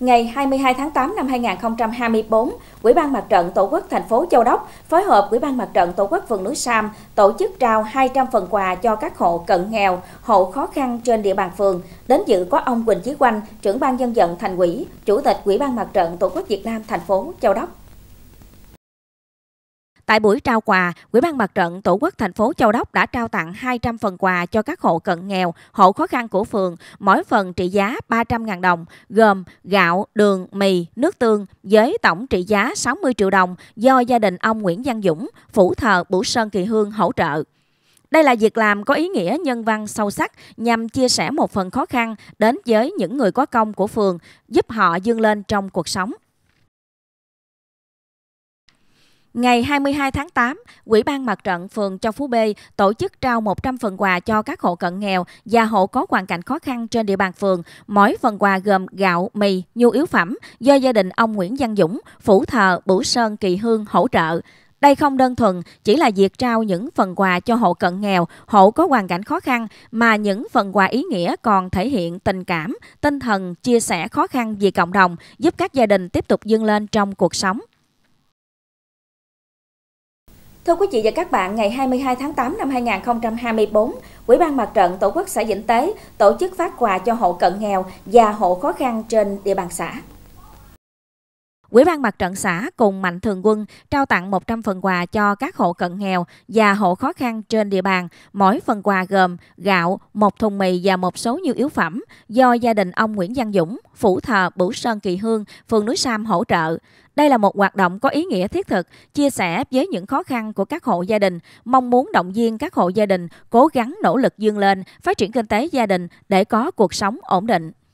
Ngày 22 tháng 8 năm 2024, Ủy ban Mặt trận Tổ quốc thành phố Châu Đốc phối hợp Ủy ban Mặt trận Tổ quốc phường núi Sam tổ chức trao 200 phần quà cho các hộ cận nghèo, hộ khó khăn trên địa bàn phường. Đến dự có ông Quỳnh Chí Quanh, trưởng ban dân vận thành ủy, chủ tịch Ủy ban Mặt trận Tổ quốc Việt Nam thành phố Châu Đốc. Tại buổi trao quà, Ủy ban Mặt trận Tổ quốc thành phố Châu Đốc đã trao tặng 200 phần quà cho các hộ cận nghèo, hộ khó khăn của phường, mỗi phần trị giá 300.000 đồng, gồm gạo, đường, mì, nước tương, với tổng trị giá 60 triệu đồng do gia đình ông Nguyễn Văn Dũng, phủ thờ Bửu Sơn Kỳ Hương hỗ trợ. Đây là việc làm có ý nghĩa nhân văn sâu sắc nhằm chia sẻ một phần khó khăn đến với những người có công của phường, giúp họ dương lên trong cuộc sống. Ngày 22 tháng 8, Quỹ ban Mặt trận phường Châu Phú B tổ chức trao 100 phần quà cho các hộ cận nghèo và hộ có hoàn cảnh khó khăn trên địa bàn phường. Mỗi phần quà gồm gạo, mì, nhu yếu phẩm do gia đình ông Nguyễn Văn Dũng, Phủ Thờ, Bửu Sơn, Kỳ Hương hỗ trợ. Đây không đơn thuần chỉ là việc trao những phần quà cho hộ cận nghèo, hộ có hoàn cảnh khó khăn, mà những phần quà ý nghĩa còn thể hiện tình cảm, tinh thần, chia sẻ khó khăn vì cộng đồng, giúp các gia đình tiếp tục vươn lên trong cuộc sống. Thưa quý vị và các bạn, ngày 22 tháng 8 năm 2024, Quỹ ban Mặt trận Tổ quốc xã Vĩnh Tế tổ chức phát quà cho hộ cận nghèo và hộ khó khăn trên địa bàn xã. Quỹ ban Mặt trận xã cùng Mạnh Thường quân trao tặng 100 phần quà cho các hộ cận nghèo và hộ khó khăn trên địa bàn. Mỗi phần quà gồm gạo, một thùng mì và một số nhu yếu phẩm do gia đình ông Nguyễn Văn Dũng, Phủ Thờ, Bửu Sơn, Kỳ Hương, phường Núi Sam hỗ trợ. Đây là một hoạt động có ý nghĩa thiết thực, chia sẻ với những khó khăn của các hộ gia đình, mong muốn động viên các hộ gia đình cố gắng nỗ lực dương lên, phát triển kinh tế gia đình để có cuộc sống ổn định.